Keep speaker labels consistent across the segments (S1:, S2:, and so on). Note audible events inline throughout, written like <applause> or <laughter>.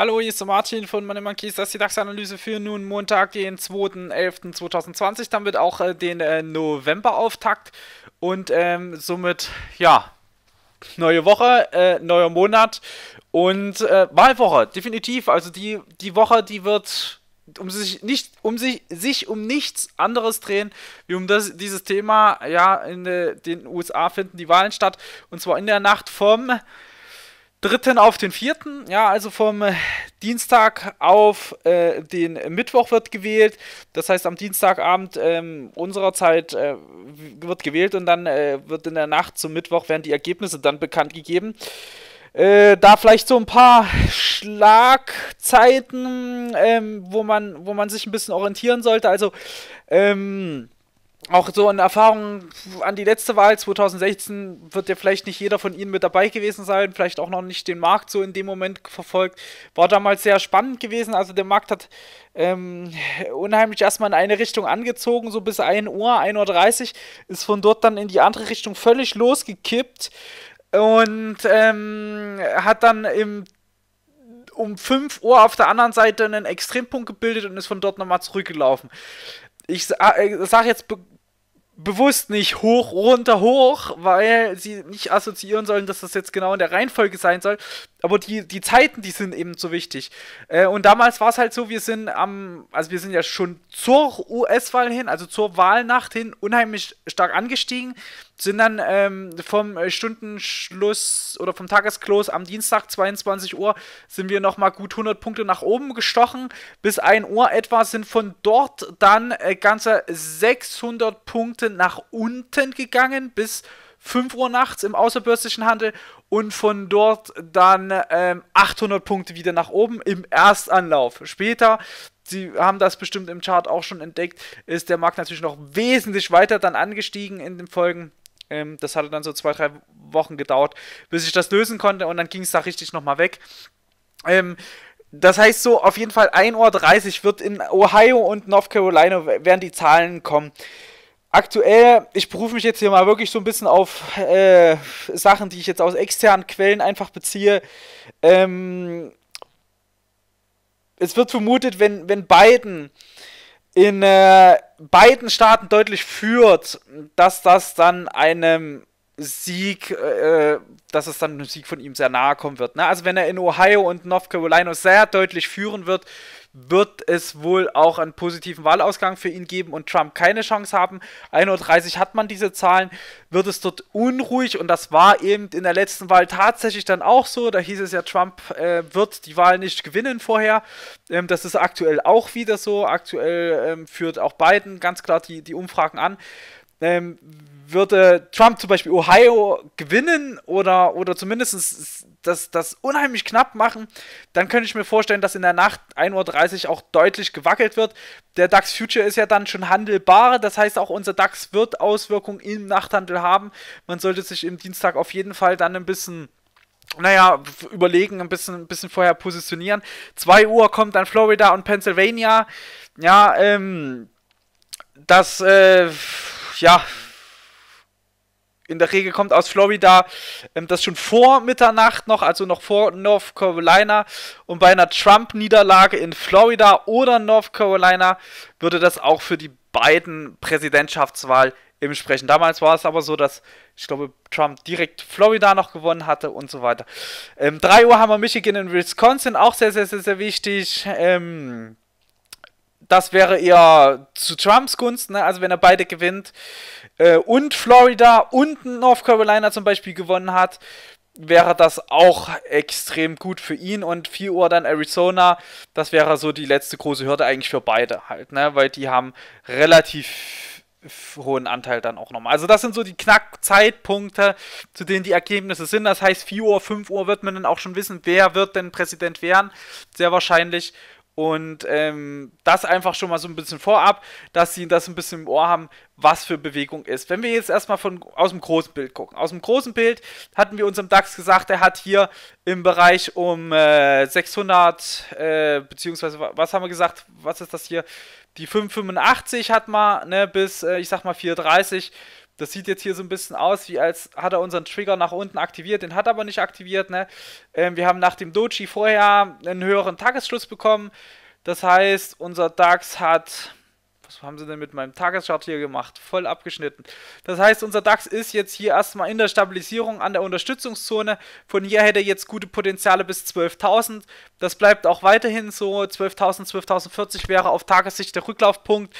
S1: Hallo, hier ist der Martin von Money Monkeys. Das ist die DAX-Analyse für nun Montag, den 2.11.2020. Damit auch äh, den äh, November-Auftakt und ähm, somit, ja, neue Woche, äh, neuer Monat und äh, Wahlwoche, definitiv. Also die, die Woche, die wird um sich nicht um sich, sich um nichts anderes drehen, wie um das, dieses Thema, ja, in äh, den USA finden die Wahlen statt und zwar in der Nacht vom dritten auf den vierten. Ja, also vom äh, Dienstag auf äh, den Mittwoch wird gewählt. Das heißt, am Dienstagabend ähm, unserer Zeit äh, wird gewählt und dann äh, wird in der Nacht zum Mittwoch werden die Ergebnisse dann bekannt gegeben. Äh, da vielleicht so ein paar Schlagzeiten, ähm, wo, man, wo man sich ein bisschen orientieren sollte. Also, ähm, auch so eine Erfahrung an die letzte Wahl 2016 wird ja vielleicht nicht jeder von Ihnen mit dabei gewesen sein, vielleicht auch noch nicht den Markt so in dem Moment verfolgt. War damals sehr spannend gewesen. Also der Markt hat ähm, unheimlich erstmal in eine Richtung angezogen, so bis 1 Uhr, 1.30 Uhr, ist von dort dann in die andere Richtung völlig losgekippt und ähm, hat dann im um 5 Uhr auf der anderen Seite einen Extrempunkt gebildet und ist von dort nochmal zurückgelaufen. Ich äh, sage jetzt be bewusst nicht hoch, runter, hoch, weil sie nicht assoziieren sollen, dass das jetzt genau in der Reihenfolge sein soll. Aber die, die Zeiten, die sind eben so wichtig. Äh, und damals war es halt so, wir sind am, also wir sind ja schon zur US-Wahl hin, also zur Wahlnacht hin, unheimlich stark angestiegen. Sind dann ähm, vom Stundenschluss oder vom Tagesklos am Dienstag 22 Uhr sind wir nochmal gut 100 Punkte nach oben gestochen. Bis 1 Uhr etwa sind von dort dann äh, ganze 600 Punkte nach unten gegangen bis 5 Uhr nachts im außerbürstlichen Handel und von dort dann ähm, 800 Punkte wieder nach oben im Erstanlauf. Später Sie haben das bestimmt im Chart auch schon entdeckt, ist der Markt natürlich noch wesentlich weiter dann angestiegen in den Folgen. Ähm, das hatte dann so zwei, drei Wochen gedauert, bis ich das lösen konnte und dann ging es da richtig nochmal weg. Ähm, das heißt so, auf jeden Fall 1.30 Uhr wird in Ohio und North Carolina werden die Zahlen kommen. Aktuell, ich berufe mich jetzt hier mal wirklich so ein bisschen auf äh, Sachen, die ich jetzt aus externen Quellen einfach beziehe. Ähm, es wird vermutet, wenn, wenn Biden in äh, beiden Staaten deutlich führt, dass das dann einem Sieg, äh, dass es dann einem Sieg von ihm sehr nahe kommen wird. Ne? Also wenn er in Ohio und North Carolina sehr deutlich führen wird, wird es wohl auch einen positiven Wahlausgang für ihn geben und Trump keine Chance haben. 31 hat man diese Zahlen, wird es dort unruhig und das war eben in der letzten Wahl tatsächlich dann auch so. Da hieß es ja, Trump äh, wird die Wahl nicht gewinnen vorher. Ähm, das ist aktuell auch wieder so. Aktuell ähm, führt auch Biden ganz klar die, die Umfragen an ähm, würde Trump zum Beispiel Ohio gewinnen oder, oder zumindest das, das unheimlich knapp machen, dann könnte ich mir vorstellen, dass in der Nacht 1.30 Uhr auch deutlich gewackelt wird. Der DAX Future ist ja dann schon handelbar, das heißt auch unser DAX wird Auswirkungen im Nachthandel haben. Man sollte sich im Dienstag auf jeden Fall dann ein bisschen naja, überlegen, ein bisschen, ein bisschen vorher positionieren. 2 Uhr kommt dann Florida und Pennsylvania. Ja, ähm, das, äh, ja, in der Regel kommt aus Florida ähm, das schon vor Mitternacht noch, also noch vor North Carolina. Und bei einer Trump-Niederlage in Florida oder North Carolina würde das auch für die beiden Präsidentschaftswahl eben sprechen. Damals war es aber so, dass ich glaube, Trump direkt Florida noch gewonnen hatte und so weiter. Ähm, 3 Uhr haben wir Michigan in Wisconsin, auch sehr, sehr, sehr, sehr wichtig. Ähm, das wäre eher zu Trumps Gunst, ne? also wenn er beide gewinnt äh, und Florida und North Carolina zum Beispiel gewonnen hat, wäre das auch extrem gut für ihn und 4 Uhr dann Arizona, das wäre so die letzte große Hürde eigentlich für beide halt, ne? weil die haben relativ hohen Anteil dann auch nochmal. Also das sind so die Knackzeitpunkte, zu denen die Ergebnisse sind. Das heißt, 4 Uhr, 5 Uhr wird man dann auch schon wissen, wer wird denn Präsident werden. Sehr wahrscheinlich. Und ähm, das einfach schon mal so ein bisschen vorab, dass sie das ein bisschen im Ohr haben, was für Bewegung ist. Wenn wir jetzt erstmal von, aus dem großen Bild gucken. Aus dem großen Bild hatten wir unserem DAX gesagt, er hat hier im Bereich um äh, 600, äh, beziehungsweise was haben wir gesagt, was ist das hier? Die 585 hat man ne, bis, äh, ich sag mal, 430 das sieht jetzt hier so ein bisschen aus, wie als hat er unseren Trigger nach unten aktiviert, den hat er aber nicht aktiviert. Ne? Ähm, wir haben nach dem Doji vorher einen höheren Tagesschluss bekommen. Das heißt, unser DAX hat was haben sie denn mit meinem Tageschart hier gemacht? Voll abgeschnitten. Das heißt, unser DAX ist jetzt hier erstmal in der Stabilisierung an der Unterstützungszone. Von hier hätte er jetzt gute Potenziale bis 12.000. Das bleibt auch weiterhin so. 12.000, 12.040 wäre auf Tagessicht der Rücklaufpunkt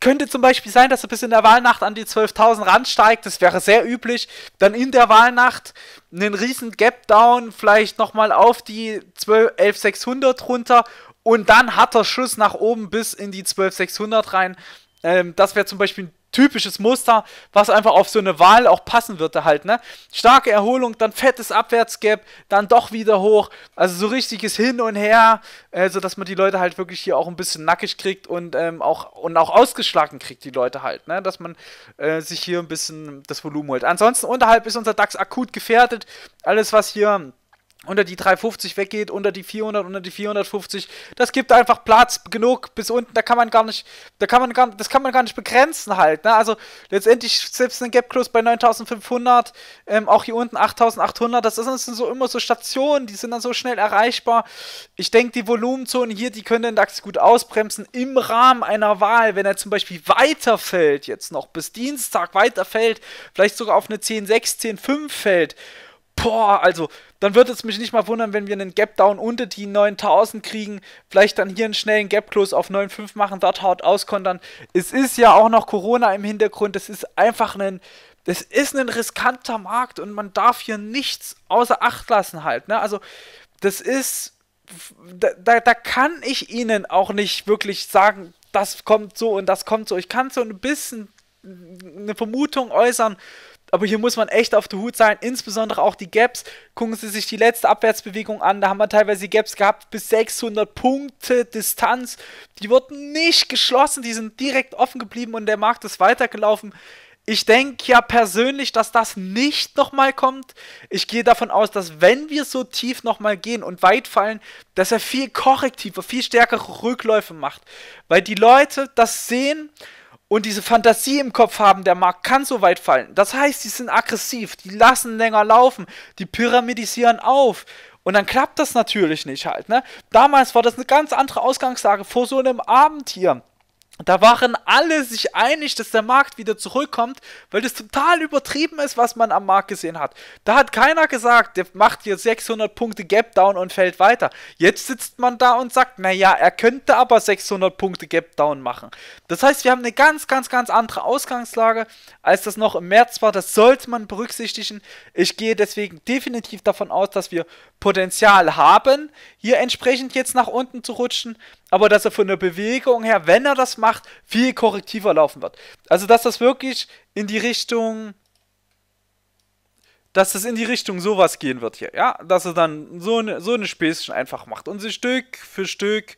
S1: könnte zum Beispiel sein, dass er bis in der Wahlnacht an die 12.000 ransteigt. Das wäre sehr üblich. Dann in der Wahlnacht einen riesen Gap-Down, vielleicht nochmal auf die 11.600 runter. Und dann hat er Schuss nach oben bis in die 12.600 rein. Ähm, das wäre zum Beispiel ein typisches Muster, was einfach auf so eine Wahl auch passen würde halt, ne? Starke Erholung, dann fettes Abwärtsgap, dann doch wieder hoch, also so richtiges Hin und Her, äh, sodass man die Leute halt wirklich hier auch ein bisschen nackig kriegt und ähm, auch und auch ausgeschlagen kriegt die Leute halt, ne? Dass man äh, sich hier ein bisschen das Volumen holt. Ansonsten unterhalb ist unser DAX akut gefährdet, alles was hier unter die 350 weggeht, unter die 400, unter die 450. Das gibt einfach Platz genug bis unten. Da kann man gar nicht, da kann man gar, das kann man gar nicht begrenzen halt. Ne? Also letztendlich selbst ein Gap Close bei 9500, ähm, auch hier unten 8800. Das, sind so immer so Stationen, die sind dann so schnell erreichbar. Ich denke, die Volumenzonen hier, die können den DAX gut ausbremsen im Rahmen einer Wahl. Wenn er zum Beispiel weiterfällt jetzt noch bis Dienstag weiterfällt, vielleicht sogar auf eine 10,6, 10,5 fällt boah, also, dann wird es mich nicht mal wundern, wenn wir einen Gap Down unter die 9000 kriegen, vielleicht dann hier einen schnellen Gap Close auf 9,5 machen, dort haut auskontern. Es ist ja auch noch Corona im Hintergrund, Das ist einfach ein, das ist ein riskanter Markt und man darf hier nichts außer Acht lassen halt, ne? Also, das ist, da, da, da kann ich Ihnen auch nicht wirklich sagen, das kommt so und das kommt so. Ich kann so ein bisschen eine Vermutung äußern, aber hier muss man echt auf der Hut sein, insbesondere auch die Gaps. Gucken Sie sich die letzte Abwärtsbewegung an, da haben wir teilweise Gaps gehabt bis 600 Punkte Distanz. Die wurden nicht geschlossen, die sind direkt offen geblieben und der Markt ist weitergelaufen. Ich denke ja persönlich, dass das nicht nochmal kommt. Ich gehe davon aus, dass wenn wir so tief nochmal gehen und weit fallen, dass er viel korrektiver, viel stärkere Rückläufe macht. Weil die Leute das sehen, und diese Fantasie im Kopf haben, der Markt kann so weit fallen. Das heißt, die sind aggressiv, die lassen länger laufen, die pyramidisieren auf. Und dann klappt das natürlich nicht halt. Ne? Damals war das eine ganz andere Ausgangslage vor so einem Abend hier. Da waren alle sich einig, dass der Markt wieder zurückkommt, weil das total übertrieben ist, was man am Markt gesehen hat. Da hat keiner gesagt, der macht hier 600 Punkte Gap Down und fällt weiter. Jetzt sitzt man da und sagt, naja, er könnte aber 600 Punkte Gap Down machen. Das heißt, wir haben eine ganz, ganz, ganz andere Ausgangslage, als das noch im März war. Das sollte man berücksichtigen. Ich gehe deswegen definitiv davon aus, dass wir Potenzial haben, hier entsprechend jetzt nach unten zu rutschen, aber dass er von der Bewegung her, wenn er das macht, viel korrektiver laufen wird. Also dass das wirklich in die Richtung, dass das in die Richtung sowas gehen wird hier, ja, dass er dann so eine so eine Späßchen einfach macht und sie Stück für Stück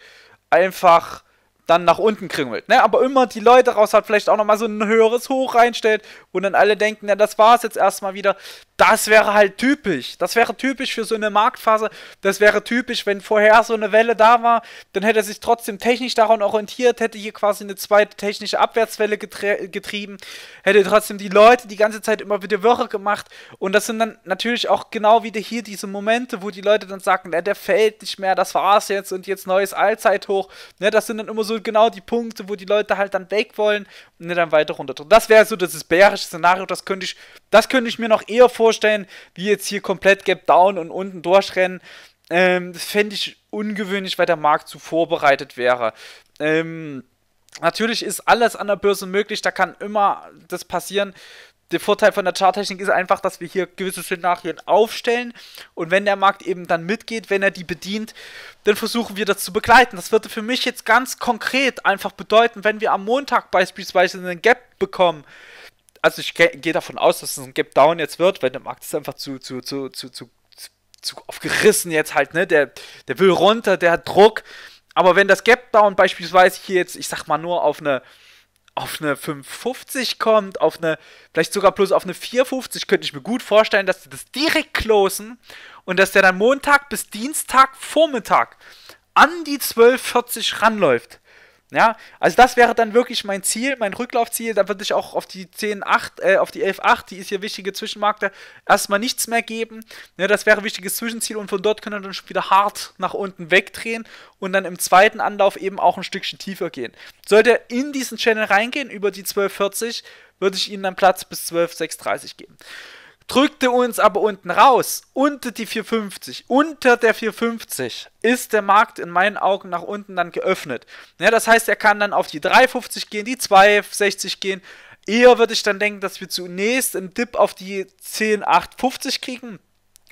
S1: einfach dann nach unten kringelt, ne? Aber immer die Leute raus hat, vielleicht auch nochmal so ein höheres Hoch reinstellt, wo dann alle denken, ja, das war es jetzt erstmal wieder das wäre halt typisch. Das wäre typisch für so eine Marktphase. Das wäre typisch, wenn vorher so eine Welle da war, dann hätte er sich trotzdem technisch daran orientiert, hätte hier quasi eine zweite technische Abwärtswelle getrieben, hätte trotzdem die Leute die ganze Zeit immer wieder wirre gemacht. Und das sind dann natürlich auch genau wieder hier diese Momente, wo die Leute dann sagen, der fällt nicht mehr, das war's jetzt und jetzt neues Allzeithoch. Ne, das sind dann immer so genau die Punkte, wo die Leute halt dann weg wollen und dann weiter runter. Das wäre so das bärische Szenario, das könnte ich, das könnte ich mir noch eher vorstellen vorstellen, wie jetzt hier komplett Gap Down und unten durchrennen. Ähm, das fände ich ungewöhnlich, weil der Markt zu vorbereitet wäre. Ähm, natürlich ist alles an der Börse möglich, da kann immer das passieren der Vorteil von der Charttechnik ist einfach, dass wir hier gewisse Szenarien aufstellen und wenn der Markt eben dann mitgeht, wenn er die bedient, dann versuchen wir das zu begleiten. Das würde für mich jetzt ganz konkret einfach bedeuten, wenn wir am Montag beispielsweise einen Gap bekommen, also ich gehe davon aus, dass es ein Gap Down jetzt wird, weil der Markt ist einfach zu, zu, zu, zu, zu, zu aufgerissen jetzt halt, ne? Der, der will runter, der hat Druck. Aber wenn das Gap Down beispielsweise hier jetzt, ich sag mal nur auf eine auf eine 550 kommt, auf eine, vielleicht sogar bloß auf eine 450, könnte ich mir gut vorstellen, dass die das direkt closen und dass der dann Montag bis Dienstag Vormittag an die 1240 ranläuft. Ja, also das wäre dann wirklich mein Ziel, mein Rücklaufziel. Da würde ich auch auf die 10.8, äh, auf die 11.8, die ist hier wichtige Zwischenmarke, erstmal nichts mehr geben. Ne, das wäre ein wichtiges Zwischenziel und von dort können wir dann schon wieder hart nach unten wegdrehen und dann im zweiten Anlauf eben auch ein Stückchen tiefer gehen. Sollte er in diesen Channel reingehen, über die 12.40, würde ich Ihnen dann Platz bis 12.630 geben drückte uns aber unten raus, unter die 450, unter der 450 ist der Markt in meinen Augen nach unten dann geöffnet. Ja, das heißt, er kann dann auf die 350 gehen, die 260 gehen. Eher würde ich dann denken, dass wir zunächst einen Dip auf die 10850 kriegen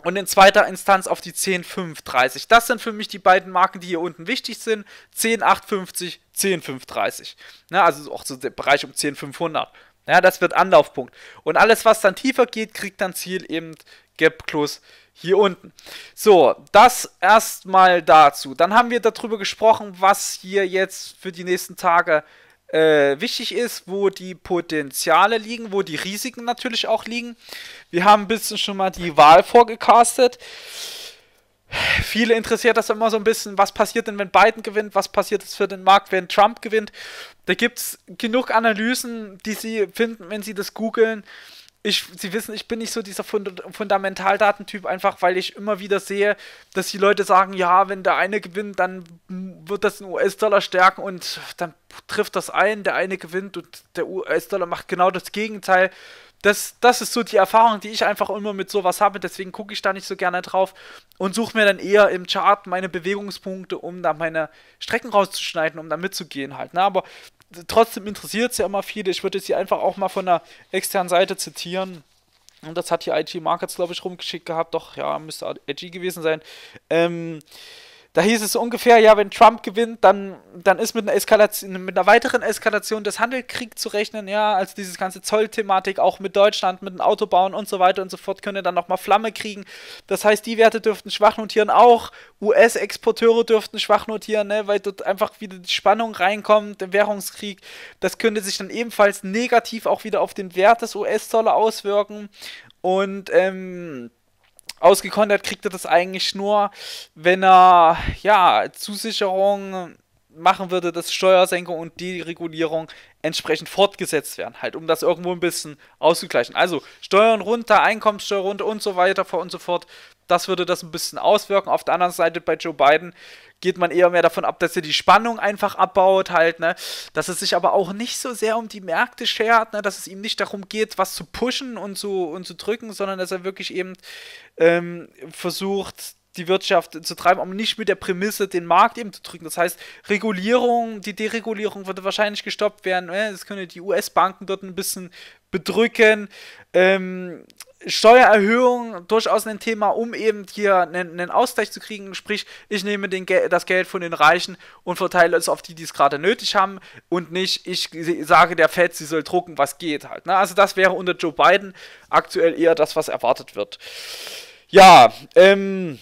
S1: und in zweiter Instanz auf die 10530. Das sind für mich die beiden Marken, die hier unten wichtig sind. 10850, 10530. Ja, also auch so der Bereich um 10500. Ja, das wird Anlaufpunkt. Und alles, was dann tiefer geht, kriegt dann Ziel eben Gap Plus hier unten. So, das erstmal dazu. Dann haben wir darüber gesprochen, was hier jetzt für die nächsten Tage äh, wichtig ist, wo die Potenziale liegen, wo die Risiken natürlich auch liegen. Wir haben ein bisschen schon mal die Wahl vorgecastet. Viele interessiert das immer so ein bisschen, was passiert denn, wenn Biden gewinnt, was passiert es für den Markt, wenn Trump gewinnt. Da gibt es genug Analysen, die Sie finden, wenn Sie das googeln. Sie wissen, ich bin nicht so dieser Fund Fundamentaldatentyp, einfach weil ich immer wieder sehe, dass die Leute sagen, ja, wenn der eine gewinnt, dann wird das den US-Dollar stärken und dann trifft das ein, der eine gewinnt und der US-Dollar macht genau das Gegenteil das, das ist so die Erfahrung, die ich einfach immer mit sowas habe. Deswegen gucke ich da nicht so gerne drauf und suche mir dann eher im Chart meine Bewegungspunkte, um da meine Strecken rauszuschneiden, um da mitzugehen halt. Ne? Aber trotzdem interessiert es ja immer viele. Ich würde es hier einfach auch mal von der externen Seite zitieren. Und das hat hier IT Markets, glaube ich, rumgeschickt gehabt. Doch, ja, müsste IT gewesen sein. Ähm da hieß es ungefähr, ja, wenn Trump gewinnt, dann, dann ist mit einer, Eskalation, mit einer weiteren Eskalation des Handelskriegs zu rechnen, ja, also dieses ganze Zollthematik, auch mit Deutschland, mit dem Autobauen und so weiter und so fort, könnte dann nochmal Flamme kriegen. Das heißt, die Werte dürften schwach notieren, auch US-Exporteure dürften schwach notieren, ne, weil dort einfach wieder die Spannung reinkommt, der Währungskrieg. Das könnte sich dann ebenfalls negativ auch wieder auf den Wert des US-Dollar auswirken und, ähm, Ausgekontert kriegt er das eigentlich nur, wenn er ja Zusicherung machen würde, dass Steuersenkung und Deregulierung entsprechend fortgesetzt werden, halt, um das irgendwo ein bisschen auszugleichen. Also Steuern runter, Einkommenssteuer runter und so weiter und so fort. Das würde das ein bisschen auswirken. Auf der anderen Seite bei Joe Biden geht man eher mehr davon ab, dass er die Spannung einfach abbaut, halt, ne? Dass es sich aber auch nicht so sehr um die Märkte schert, ne? Dass es ihm nicht darum geht, was zu pushen und zu, und zu drücken, sondern dass er wirklich eben ähm, versucht, die Wirtschaft zu treiben, aber nicht mit der Prämisse, den Markt eben zu drücken. Das heißt, Regulierung, die Deregulierung würde wahrscheinlich gestoppt werden. Es ne? könnte die US-Banken dort ein bisschen bedrücken. Ähm, Steuererhöhung durchaus ein Thema, um eben hier einen, einen Ausgleich zu kriegen. Sprich, ich nehme Gel das Geld von den Reichen und verteile es auf die, die es gerade nötig haben und nicht, ich sage der Fed, sie soll drucken, was geht halt. Ne? Also das wäre unter Joe Biden aktuell eher das, was erwartet wird. Ja, ähm,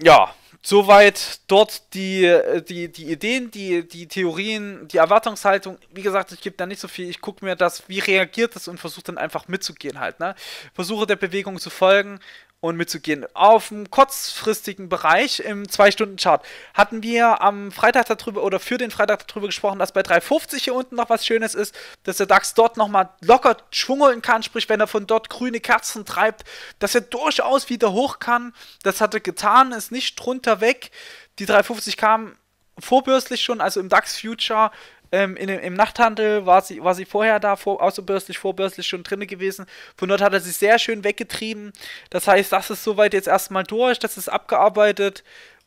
S1: ja, soweit dort die, äh, die, die Ideen, die, die Theorien, die Erwartungshaltung. Wie gesagt, ich gebe da nicht so viel. Ich gucke mir das, wie reagiert es und versuche dann einfach mitzugehen halt. Ne? Versuche der Bewegung zu folgen und mitzugehen. Auf dem kurzfristigen Bereich im 2-Stunden-Chart hatten wir am Freitag darüber oder für den Freitag darüber gesprochen, dass bei 3,50 hier unten noch was Schönes ist, dass der DAX dort nochmal locker schwungeln kann, sprich, wenn er von dort grüne Kerzen treibt, dass er durchaus wieder hoch kann. Das hat er getan, ist nicht drunter weg. Die 3,50 kam vorbürstlich schon, also im DAX Future ähm, in, Im Nachthandel war sie, war sie vorher da, vor, außerbörslich, vorbörslich schon drin gewesen. Von dort hat er sich sehr schön weggetrieben. Das heißt, das ist soweit jetzt erstmal durch, das ist abgearbeitet.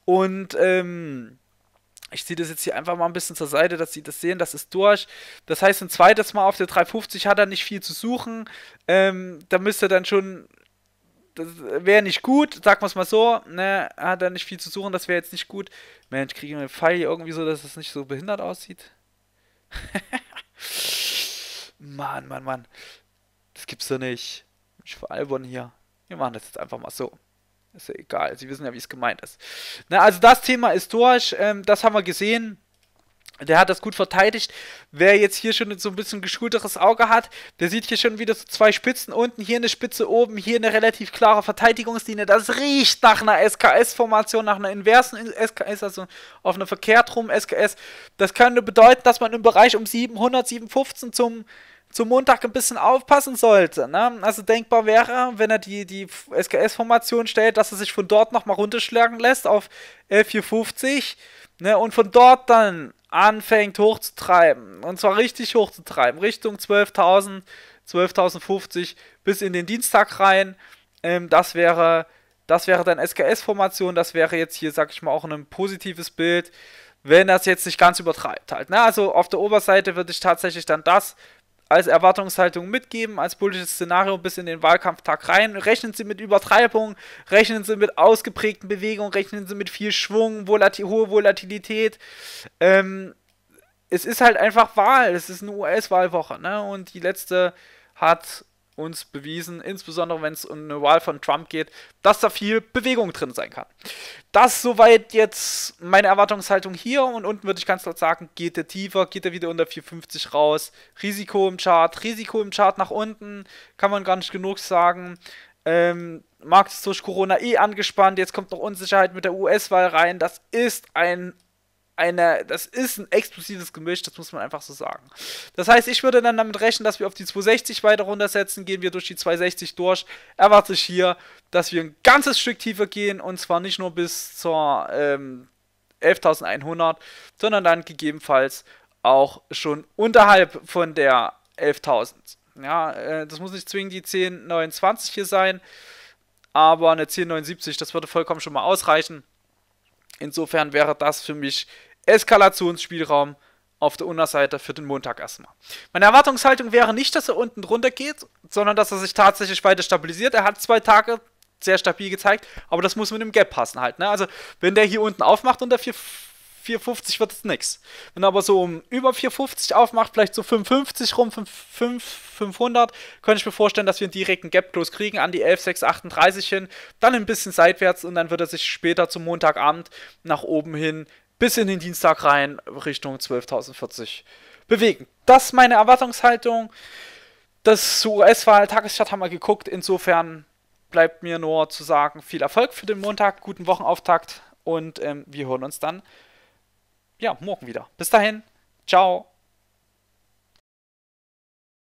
S1: Und ähm, ich ziehe das jetzt hier einfach mal ein bisschen zur Seite, dass sie das sehen, das ist durch. Das heißt, ein zweites Mal auf der 350 hat er nicht viel zu suchen. Ähm, da müsste dann schon das wäre nicht gut, sagen wir es mal so, ne, hat er nicht viel zu suchen, das wäre jetzt nicht gut. Mensch, kriege ich einen Pfeil irgendwie so, dass es das nicht so behindert aussieht? <laughs> Mann, Mann, Mann. Das gibt's doch nicht. Ich veralbern hier. Wir machen das jetzt einfach mal so. Ist ja egal. Sie wissen ja, wie es gemeint ist. Na, also das Thema ist durch. Ähm, das haben wir gesehen. Der hat das gut verteidigt. Wer jetzt hier schon so ein bisschen geschulteres Auge hat, der sieht hier schon wieder so zwei Spitzen unten, hier eine Spitze oben, hier eine relativ klare Verteidigungslinie. Das riecht nach einer SKS-Formation, nach einer inversen SKS, also auf einer verkehrt rum SKS. Das könnte bedeuten, dass man im Bereich um 700, 715 zum zum Montag ein bisschen aufpassen sollte. Ne? Also denkbar wäre, wenn er die, die SKS-Formation stellt, dass er sich von dort nochmal runterschlagen lässt auf L450 ne? und von dort dann anfängt hochzutreiben. Und zwar richtig hochzutreiben. Richtung 12.000, 12.050 bis in den Dienstag rein. Ähm, das wäre. Das wäre dann SKS-Formation, das wäre jetzt hier, sag ich mal, auch ein positives Bild, wenn das jetzt nicht ganz übertreibt halt. Ne? Also auf der Oberseite würde ich tatsächlich dann das als Erwartungshaltung mitgeben, als politisches Szenario bis in den Wahlkampftag rein. Rechnen Sie mit Übertreibung, rechnen Sie mit ausgeprägten Bewegungen, rechnen Sie mit viel Schwung, Volati hohe Volatilität. Ähm, es ist halt einfach Wahl, es ist eine US-Wahlwoche, ne? Und die letzte hat uns bewiesen, insbesondere wenn es um eine Wahl von Trump geht, dass da viel Bewegung drin sein kann. Das soweit jetzt meine Erwartungshaltung hier und unten würde ich ganz laut sagen, geht der tiefer, geht er wieder unter 450 raus, Risiko im Chart, Risiko im Chart nach unten, kann man gar nicht genug sagen. Ähm, Markt ist durch Corona eh angespannt, jetzt kommt noch Unsicherheit mit der US-Wahl rein, das ist ein einer, das ist ein explosives Gemisch, das muss man einfach so sagen. Das heißt, ich würde dann damit rechnen, dass wir auf die 260 weiter runtersetzen, gehen wir durch die 260 durch, erwarte ich hier, dass wir ein ganzes Stück tiefer gehen und zwar nicht nur bis zur ähm, 11.100, sondern dann gegebenenfalls auch schon unterhalb von der 11.000. Ja, äh, das muss nicht zwingend die 1029 hier sein, aber eine 1079, das würde vollkommen schon mal ausreichen. Insofern wäre das für mich Eskalationsspielraum auf der Unterseite für den Montag erstmal. Meine Erwartungshaltung wäre nicht, dass er unten drunter geht, sondern dass er sich tatsächlich weiter stabilisiert. Er hat zwei Tage sehr stabil gezeigt, aber das muss mit dem Gap passen halt. Ne? Also wenn der hier unten aufmacht unter 4, 4,50 wird es nichts. Wenn er aber so um über 4,50 aufmacht, vielleicht so 5,50 rum, 5, 500, könnte ich mir vorstellen, dass wir einen direkten Gap-Close kriegen an die 11,638 hin, dann ein bisschen seitwärts und dann wird er sich später zum Montagabend nach oben hin bis in den Dienstag rein Richtung 12.040 bewegen. Das ist meine Erwartungshaltung. Das US-Wahl-Tagesstadt haben wir geguckt. Insofern bleibt mir nur zu sagen, viel Erfolg für den Montag, guten Wochenauftakt und ähm, wir hören uns dann ja, morgen wieder. Bis dahin, ciao.